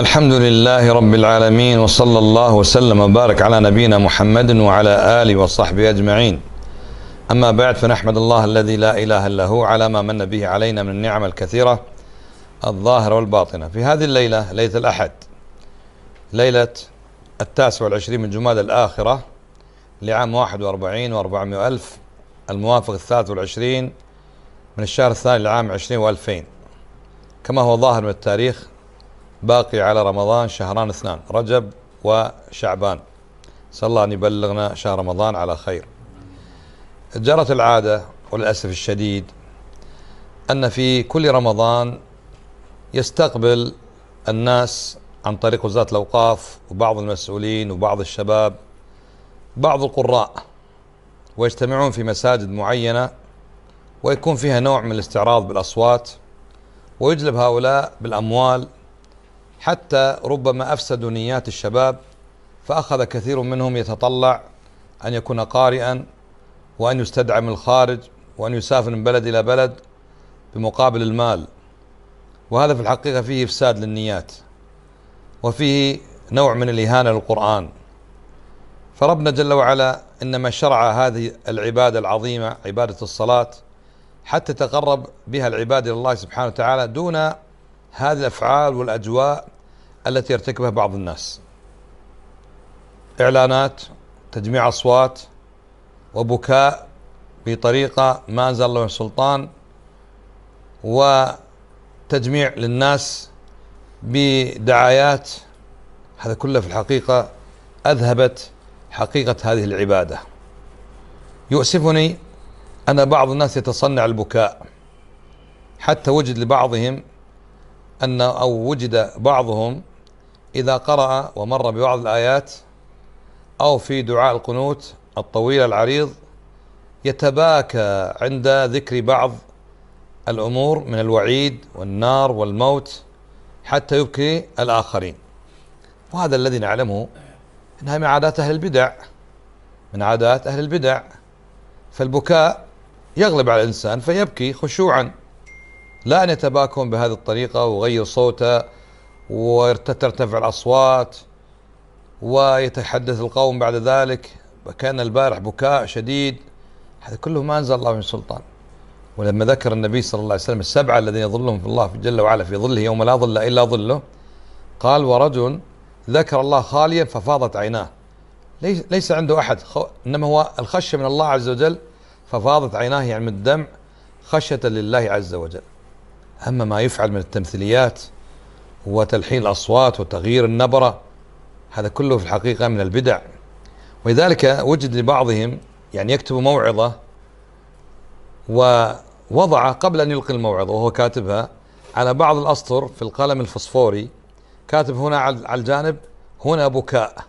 الحمد لله رب العالمين وصلى الله وسلم وبارك على نبينا محمد وعلى آله وصحبه أجمعين أما بعد فنحمد الله الذي لا إله إلا هو على ما من به علينا من النعم الكثيرة الظاهرة والباطنة في هذه الليلة ليلة الأحد ليلة التاسع والعشرين من جماد الآخرة لعام 41 و واربعمائة ألف الموافق الثالث والعشرين من الشهر الثاني لعام عشرين والفين كما هو ظاهر من التاريخ باقي على رمضان شهران اثنان رجب وشعبان صلى الله أن يبلغنا شهر رمضان على خير جرت العادة وللأسف الشديد أن في كل رمضان يستقبل الناس عن طريق وزارة الأوقاف وبعض المسؤولين وبعض الشباب بعض القراء ويجتمعون في مساجد معينة ويكون فيها نوع من الاستعراض بالأصوات ويجلب هؤلاء بالأموال حتى ربما أفسدوا نيات الشباب فأخذ كثير منهم يتطلع أن يكون قارئا وأن يستدعى من الخارج وأن يسافر من بلد إلى بلد بمقابل المال وهذا في الحقيقة فيه إفساد للنيات وفيه نوع من الإهانة للقرآن فربنا جل وعلا إنما شرع هذه العبادة العظيمة عبادة الصلاة حتى تقرب بها العباد إلى الله سبحانه وتعالى دون هذه الأفعال والأجواء التي يرتكبها بعض الناس إعلانات تجميع أصوات وبكاء بطريقة ما أنزل الله سلطان وتجميع للناس بدعايات هذا كله في الحقيقة أذهبت حقيقة هذه العبادة يؤسفني أن بعض الناس يتصنع البكاء حتى وجد لبعضهم أن أو وجد بعضهم إذا قرأ ومر ببعض الآيات أو في دعاء القنوت الطويل العريض يتباكى عند ذكر بعض الأمور من الوعيد والنار والموت حتى يبكي الآخرين وهذا الذي نعلمه أنها من عادات أهل البدع من عادات أهل البدع فالبكاء يغلب على الإنسان فيبكي خشوعا لا أن يتباكون بهذه الطريقة ويغير صوته وترتفع الأصوات ويتحدث القوم بعد ذلك كان البارح بكاء شديد هذا كله ما أنزل الله من سلطان ولما ذكر النبي صلى الله عليه وسلم السبعة الذين يظلهم في الله جل وعلا في ظله يوم لا ظل إلا ظله قال ورجل ذكر الله خاليا ففاضت عيناه ليس عنده أحد إنما هو الخشية من الله عز وجل ففاضت عيناه يعني من الدمع خشية لله عز وجل أما ما يفعل من التمثيليات وتلحين الأصوات وتغيير النبرة هذا كله في الحقيقة من البدع ولذلك وجد لبعضهم يعني يكتب موعظة ووضع قبل أن يلقي الموعظة وهو كاتبها على بعض الأسطر في القلم الفسفوري كاتب هنا على الجانب هنا بكاء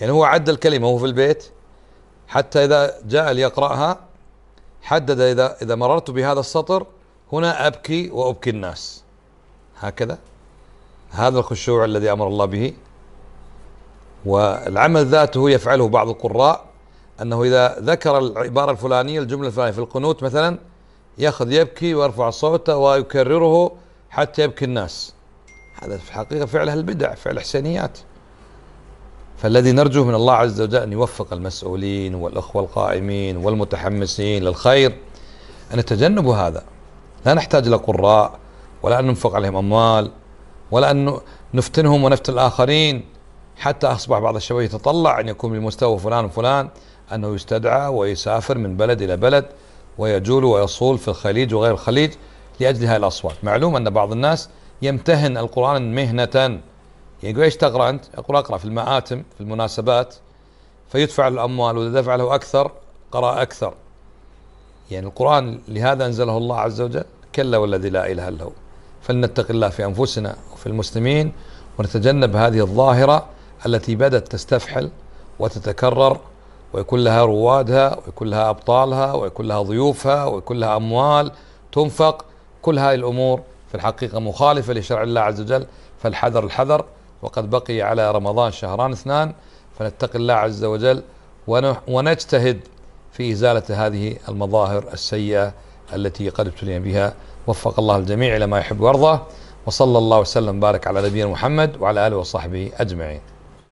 يعني هو عد الكلمة وهو في البيت حتى إذا جاء ليقرأها حدد إذا إذا مررت بهذا السطر هنا أبكي وأبكي الناس هكذا هذا الخشوع الذي أمر الله به والعمل ذاته يفعله بعض القراء أنه إذا ذكر العبارة الفلانية الجملة الفلانية في القنوت مثلا يأخذ يبكي ويرفع صوته ويكرره حتى يبكي الناس هذا في الحقيقة فعل أهل البدع فعل الحسينيات فالذي نرجوه من الله عز وجل أن يوفق المسؤولين والأخوة القائمين والمتحمسين للخير أن يتجنبوا هذا لا نحتاج إلى قراء ولا أن ننفق عليهم أموال ولا أن نفتنهم ونفتن الآخرين حتى أصبح بعض الشباب يتطلع أن يكون بمستوى فلان وفلان أنه يستدعى ويسافر من بلد إلى بلد ويجول ويصول في الخليج وغير الخليج لأجل هذه الأصوات معلوم أن بعض الناس يمتهن القرآن مهنة يعني يقول ايش تقرأ أنت أقول أقرأ في المآتم في المناسبات فيدفع الأموال وإذا دفع له أكثر قرأ أكثر يعني القرآن لهذا أنزله الله عز وجل كلا والذي لا إله إلا هو فلنتق الله في أنفسنا وفي المسلمين ونتجنب هذه الظاهرة التي بدت تستفحل وتتكرر ويكون لها روادها ويكون لها أبطالها ويكون لها ضيوفها ويكون لها أموال تنفق كل هذه الأمور في الحقيقة مخالفة لشرع الله عز وجل فالحذر الحذر وقد بقي على رمضان شهران اثنان فنتقي الله عز وجل ونجتهد في إزالة هذه المظاهر السيئة التي قد ابتلي بها وفق الله الجميع إلى ما يحب ويرضى وصلى الله وسلم وبارك على نبينا محمد وعلى آله وصحبه أجمعين